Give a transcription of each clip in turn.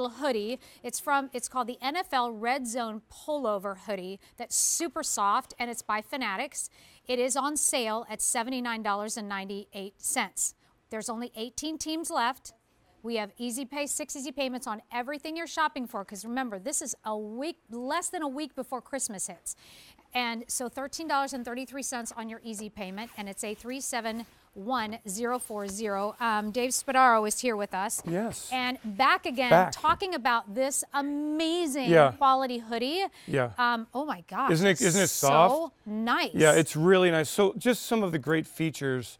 little hoodie. It's from it's called the NFL Red Zone Pullover Hoodie. That's super soft and it's by Fanatics. It is on sale at $79.98. There's only 18 teams left. We have easy pay, six easy payments on everything you're shopping for. Because remember, this is a week, less than a week before Christmas hits. And so $13.33 on your easy payment, and it's a 3 7 1040. Um, Dave Spadaro is here with us. Yes. And back again, back. talking about this amazing yeah. quality hoodie. Yeah. Um, oh my gosh. Isn't it, isn't it soft? So nice. Yeah, it's really nice. So, just some of the great features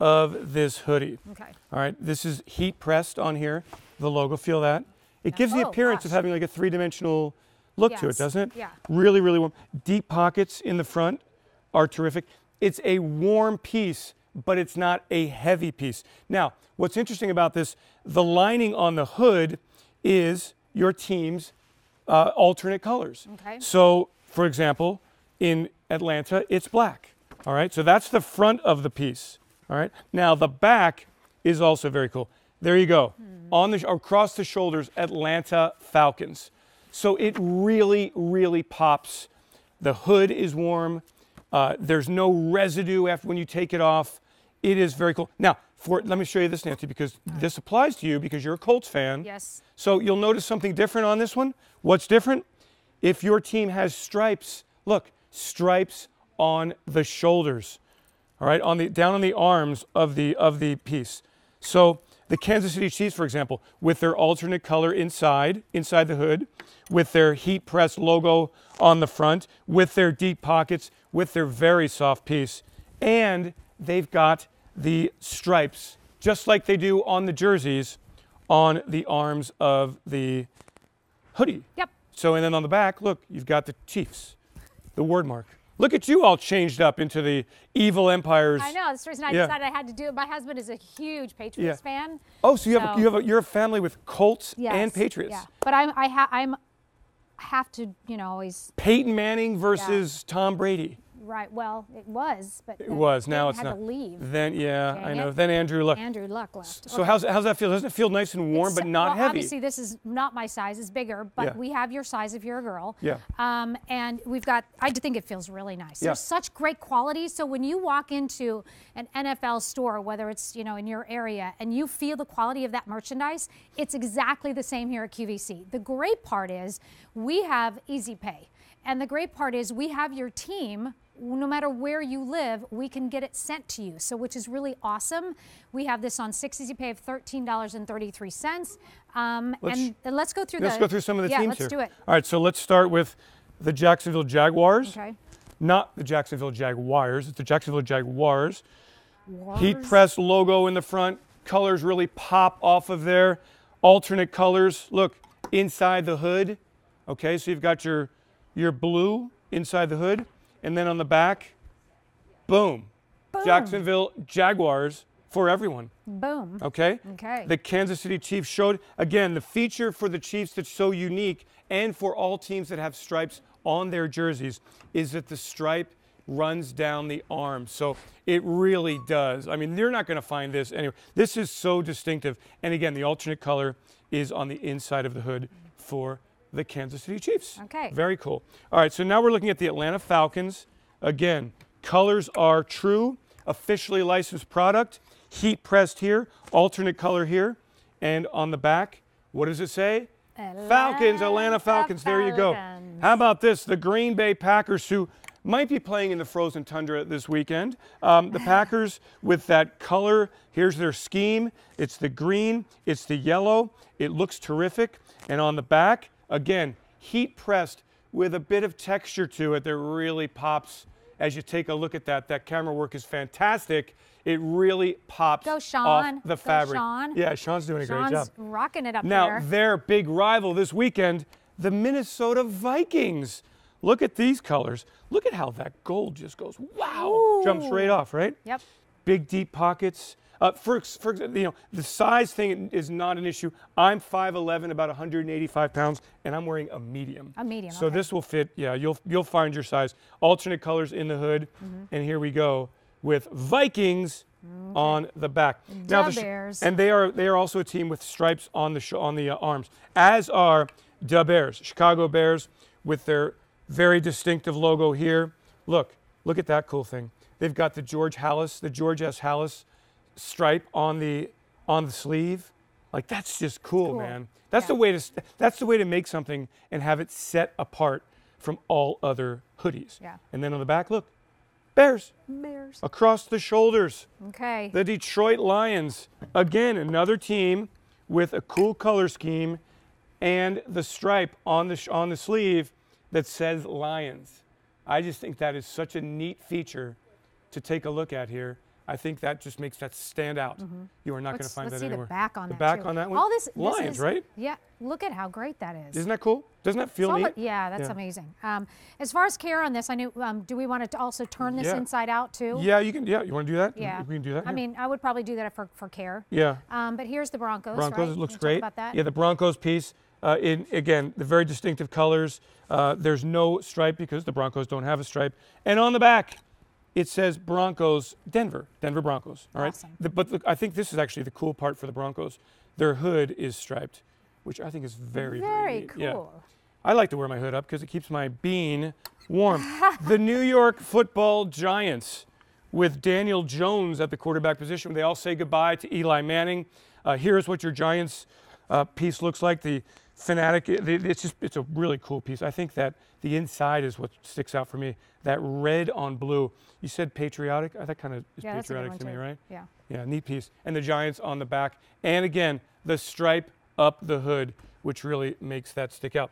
of this hoodie. Okay. All right. This is heat pressed on here, the logo. Feel that. It gives oh, the appearance gosh. of having like a three dimensional look yes. to it, doesn't it? Yeah. Really, really warm. Deep pockets in the front are terrific. It's a warm piece but it's not a heavy piece. Now, what's interesting about this, the lining on the hood is your team's uh, alternate colors. Okay. So, for example, in Atlanta, it's black. All right, so that's the front of the piece. All right, now the back is also very cool. There you go. hmm On the across the shoulders, Atlanta Falcons. So it really, really pops. The hood is warm. Uh, there's no residue after when you take it off. It is very cool. Now, for let me show you this, Nancy, because this applies to you because you're a Colts fan. Yes. So you'll notice something different on this one. What's different? If your team has stripes, look, stripes on the shoulders. All right, on the down on the arms of the of the piece. So the Kansas City Chiefs, for example, with their alternate color inside, inside the hood, with their heat press logo on the front, with their deep pockets, with their very soft piece, and they've got the stripes, just like they do on the jerseys, on the arms of the hoodie. Yep. So, and then on the back, look, you've got the Chiefs, the word mark. Look at you all changed up into the evil empires. I know. That's the reason I yeah. decided I had to do it. My husband is a huge Patriots yeah. fan. Oh, so you so. have a, you have a, you're a family with Colts yes. and Patriots. Yeah. But I'm I ha- I'm have to you know always. Peyton Manning versus yeah. Tom Brady. Right. Well, it was, but it was. Now it's had not. To leave. Then yeah, okay. I know. Then Andrew Luck. Andrew Luck left. So okay. how's how's that feel? Doesn't it feel nice and warm, it's, but not well, heavy? Obviously, this is not my size. It's bigger, but yeah. we have your size if you're a girl. Yeah. Um, and we've got. I think it feels really nice. Yeah. There's such great quality. So when you walk into an NFL store, whether it's you know in your area, and you feel the quality of that merchandise, it's exactly the same here at QVC. The great part is we have Easy Pay. And the great part is we have your team no matter where you live, we can get it sent to you. So, which is really awesome. We have this on six easy pay of thirteen dollars and thirty three cents. Um, and let's go through. Let's the, go through some of the yeah, teams let's here. do it. All right, so let's start with the Jacksonville Jaguars. Okay. Not the Jacksonville Jaguars. It's the Jacksonville Jaguars. Wars. Heat press logo in the front. Colors really pop off of there. Alternate colors. Look inside the hood. Okay, so you've got your your blue inside the hood. And then on the back, boom. boom. Jacksonville Jaguars for everyone. Boom. Okay? Okay. The Kansas City Chiefs showed, again, the feature for the Chiefs that's so unique and for all teams that have stripes on their jerseys is that the stripe runs down the arm. So it really does. I mean, they are not going to find this anyway. This is so distinctive. And again, the alternate color is on the inside of the hood for the Kansas City Chiefs. Okay. Very cool. All right, so now we're looking at the Atlanta Falcons. Again, colors are true, officially licensed product, heat pressed here, alternate color here, and on the back, what does it say? Atlanta Falcons, Atlanta Falcons. Falcons. There you go. How about this? The Green Bay Packers, who might be playing in the frozen tundra this weekend. Um, the Packers with that color, here's their scheme. It's the green, it's the yellow. It looks terrific. And on the back, Again, heat pressed with a bit of texture to it that really pops as you take a look at that. That camera work is fantastic. It really pops Go Sean. off the Go fabric. Sean. Yeah, Sean's doing a Sean's great job. rocking it up now, there. Now, their big rival this weekend, the Minnesota Vikings. Look at these colors. Look at how that gold just goes, wow, Ooh. jumps right off, right? Yep. Big deep pockets. Uh, for, for, you know, the size thing is not an issue. I'm 5'11", about 185 pounds, and I'm wearing a medium. A medium. So okay. this will fit. Yeah, you'll you'll find your size. Alternate colors in the hood, mm-hmm. and here we go with Vikings. Mm, okay. on the back. Now the Bears. And they are they are also a team with stripes on the sh- on the uh, arms, as are the Bears, Chicago Bears, with their very distinctive logo here. Look, look at that cool thing. They've got the George Hallis, the George S. Hallis stripe on the on the sleeve. Like that's just cool, cool. man. That's yeah. the way to that's the way to make something and have it set apart from all other hoodies. Yeah. And then on the back, look, Bears. Bears. Across the shoulders. Okay. The Detroit Lions. Again, another team with a cool color scheme and the stripe on the on the sleeve that says Lions. I just think that is such a neat feature to take a look at here. I think that just makes that stand out. Mm -hmm. You are not going to find that anywhere. Let's see the back on the that. back too. on that one. All this, this lines, is, right? Yeah. Look at how great that is. Isn't that cool? Doesn't that feel neat? Yeah, that's yeah. amazing. Um, as far as care on this, I knew. Um, do we want to also turn this yeah. inside out too? Yeah, you can. Yeah, you want to do that? Yeah, we can do that. I mean, I would probably do that for for care. Yeah. Um, but here's the Broncos. Broncos right? looks great. about that. Yeah, the Broncos piece. Uh, in again the very distinctive colors. Uh, there's no stripe because the Broncos don't have a stripe. And on the back, it says Broncos, Denver, Denver Broncos. All right. Awesome. The, but I think this is actually the cool part for the Broncos. Their hood is striped, which I think is very, very, very cool. Yeah. I like to wear my hood up because it keeps my bean warm. the New York football giants with Daniel Jones at the quarterback position. They all say goodbye to Eli Manning. Uh, here's what your Giants uh, piece looks like. The Fanatic, it's just it's a really cool piece. I think that the inside is what sticks out for me. That red on blue. You said patriotic. Oh, that kind of is yeah, patriotic to me, right? Yeah. Yeah, neat piece. And the Giants on the back. And again, the stripe up the hood, which really makes that stick out.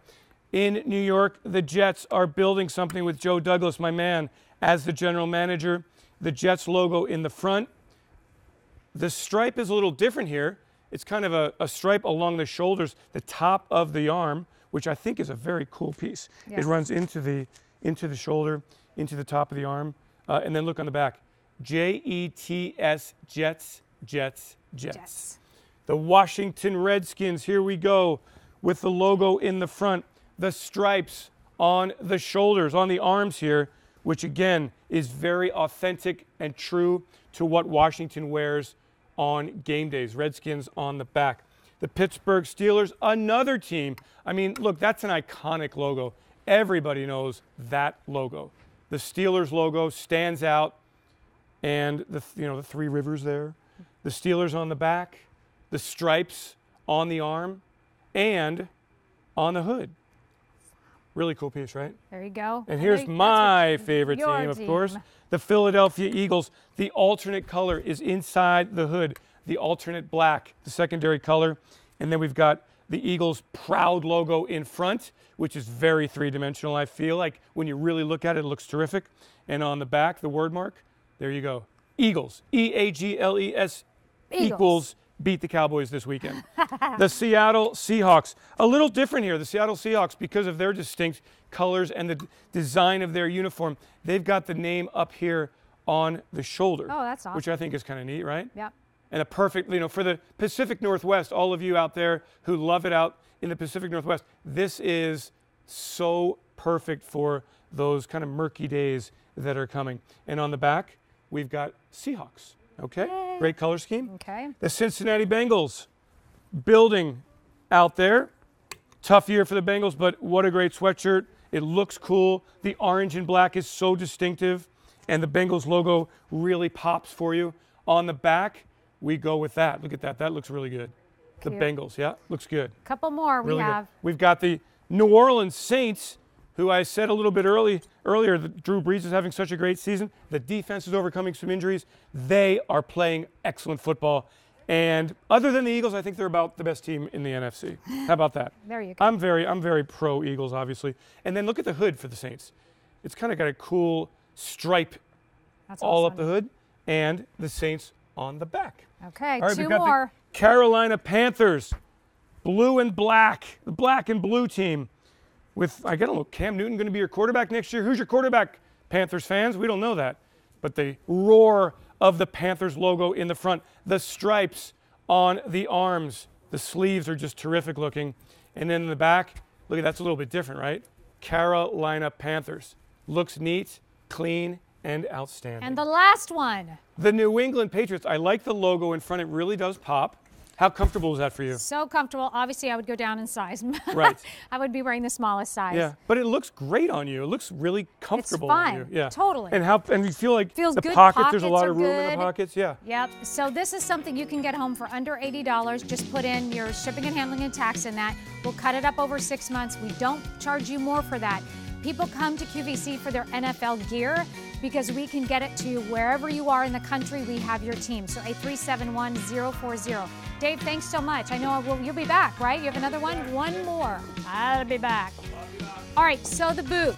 In New York, the Jets are building something with Joe Douglas, my man, as the general manager. The Jets logo in the front. The stripe is a little different here it's kind of a, a stripe along the shoulders, the top of the arm, which I think is a very cool piece. Yes. It runs into the, into the shoulder, into the top of the arm. Uh, and then look on the back. J-E-T-S, Jets, Jets, Jets. Jets. The Washington Redskins, here we go, with the logo in the front, the stripes on the shoulders, on the arms here, which again is very authentic and true to what Washington wears on game days, Redskins on the back. The Pittsburgh Steelers, another team. I mean, look, that's an iconic logo. Everybody knows that logo. The Steelers logo stands out, and the you know the three rivers there, the Steelers on the back, the stripes on the arm, and on the hood. Really cool piece, right? There you go. And here's my favorite team, team, of course, the Philadelphia Eagles. The alternate color is inside the hood, the alternate black, the secondary color. And then we've got the Eagles' proud logo in front, which is very three dimensional. I feel like when you really look at it, it looks terrific. And on the back, the word mark, there you go. Eagles, E A G L E S equals beat the Cowboys this weekend. the Seattle Seahawks, a little different here. The Seattle Seahawks, because of their distinct colors and the d- design of their uniform, they've got the name up here on the shoulder. Oh, that's awesome. Which I think is kind of neat, right? Yep. And a perfect, you know, for the Pacific Northwest, all of you out there who love it out in the Pacific Northwest, this is so perfect for those kind of murky days that are coming. And on the back, we've got Seahawks, okay? Yay. Great color scheme. Okay. The Cincinnati Bengals building out there. Tough year for the Bengals, but what a great sweatshirt. It looks cool. The orange and black is so distinctive, and the Bengals logo really pops for you. On the back, we go with that. Look at that. That looks really good. Cute. The Bengals, yeah, looks good. Couple more really we have. Good. We've got the New Orleans Saints who I said a little bit early, earlier that Drew Brees is having such a great season. The defense is overcoming some injuries. They are playing excellent football. And other than the Eagles, I think they're about the best team in the NFC. How about that? there you go. I'm very, I'm very pro Eagles, obviously. And then look at the hood for the Saints. It's kind of got a cool stripe That's all awesome. up the hood, and the Saints on the back. Okay, right, two more. Carolina Panthers, blue and black, the black and blue team with I gotta look, Cam Newton gonna be your quarterback next year? Who's your quarterback, Panthers fans? We don't know that. But the roar of the Panthers logo in the front, the stripes on the arms, the sleeves are just terrific looking. And then in the back, look at that's a little bit different, right? Carolina Panthers. Looks neat, clean, and outstanding. And the last one. The New England Patriots. I like the logo in front, it really does pop. How comfortable is that for you? So comfortable. Obviously, I would go down in size. right. I would be wearing the smallest size. Yeah, but it looks great on you. It looks really comfortable. It's fine. On you. Yeah, totally. And how and you feel like Feels the good. pockets. pockets there's a lot of room good. in the pockets. Yeah. Yep. So this is something you can get home for under eighty dollars. Just put in your shipping and handling and tax in that. We'll cut it up over six months. We don't charge you more for that. People come to QVC for their NFL gear because we can get it to you wherever you are in the country. We have your team. So a three seven one zero four zero. Dave, thanks so much. I know will, you'll be back, right? You have another one? One more. I'll be back. All right, so the boot.